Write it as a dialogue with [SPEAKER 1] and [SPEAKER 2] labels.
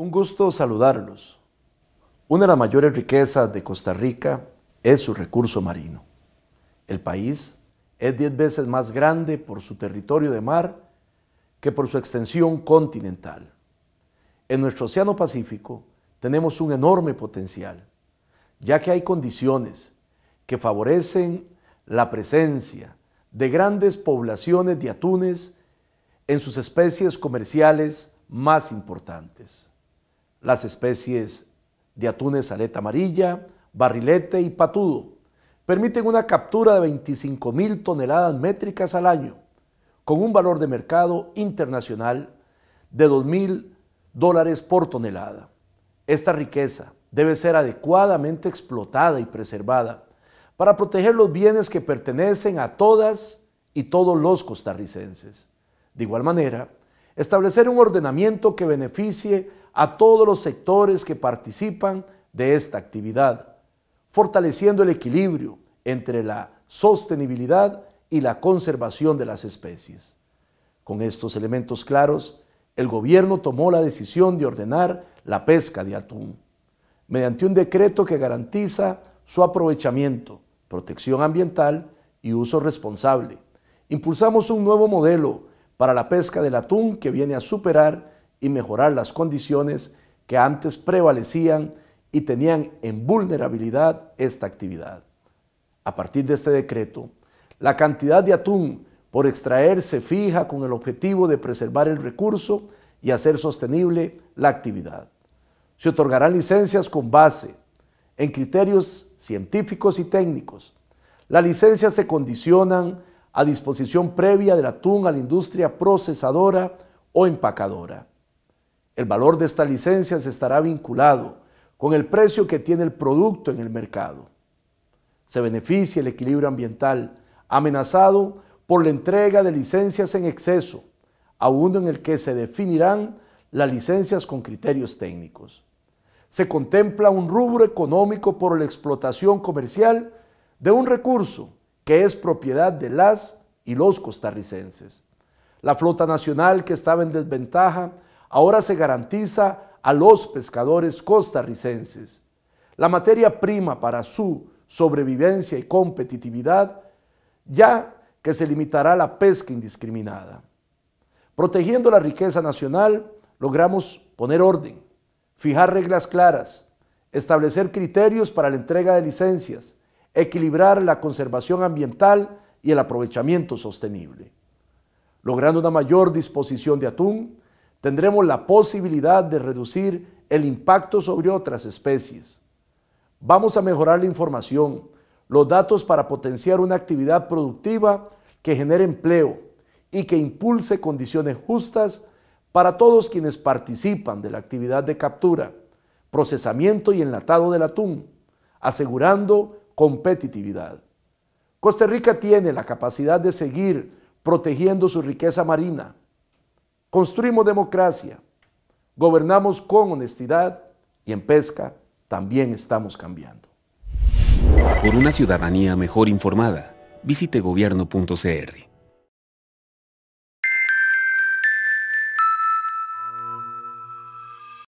[SPEAKER 1] Un gusto saludarlos. Una de las mayores riquezas de Costa Rica es su recurso marino. El país es diez veces más grande por su territorio de mar que por su extensión continental. En nuestro Océano Pacífico tenemos un enorme potencial, ya que hay condiciones que favorecen la presencia de grandes poblaciones de atunes en sus especies comerciales más importantes las especies de atunes aleta amarilla, barrilete y patudo. Permiten una captura de 25 mil toneladas métricas al año, con un valor de mercado internacional de 2 mil dólares por tonelada. Esta riqueza debe ser adecuadamente explotada y preservada para proteger los bienes que pertenecen a todas y todos los costarricenses. De igual manera, establecer un ordenamiento que beneficie a todos los sectores que participan de esta actividad, fortaleciendo el equilibrio entre la sostenibilidad y la conservación de las especies. Con estos elementos claros, el gobierno tomó la decisión de ordenar la pesca de atún, mediante un decreto que garantiza su aprovechamiento, protección ambiental y uso responsable. Impulsamos un nuevo modelo para la pesca del atún que viene a superar y mejorar las condiciones que antes prevalecían y tenían en vulnerabilidad esta actividad. A partir de este decreto, la cantidad de atún por extraer se fija con el objetivo de preservar el recurso y hacer sostenible la actividad. Se otorgarán licencias con base en criterios científicos y técnicos. Las licencias se condicionan a disposición previa del atún a la industria procesadora o empacadora. El valor de estas licencias estará vinculado con el precio que tiene el producto en el mercado. Se beneficia el equilibrio ambiental amenazado por la entrega de licencias en exceso, a uno en el que se definirán las licencias con criterios técnicos. Se contempla un rubro económico por la explotación comercial de un recurso que es propiedad de las y los costarricenses. La flota nacional que estaba en desventaja ahora se garantiza a los pescadores costarricenses. La materia prima para su sobrevivencia y competitividad, ya que se limitará la pesca indiscriminada. Protegiendo la riqueza nacional, logramos poner orden, fijar reglas claras, establecer criterios para la entrega de licencias, equilibrar la conservación ambiental y el aprovechamiento sostenible. Logrando una mayor disposición de atún, tendremos la posibilidad de reducir el impacto sobre otras especies. Vamos a mejorar la información, los datos para potenciar una actividad productiva que genere empleo y que impulse condiciones justas para todos quienes participan de la actividad de captura, procesamiento y enlatado del atún, asegurando competitividad. Costa Rica tiene la capacidad de seguir protegiendo su riqueza marina, Construimos democracia, gobernamos con honestidad y en pesca también estamos cambiando. Por una ciudadanía mejor informada, visite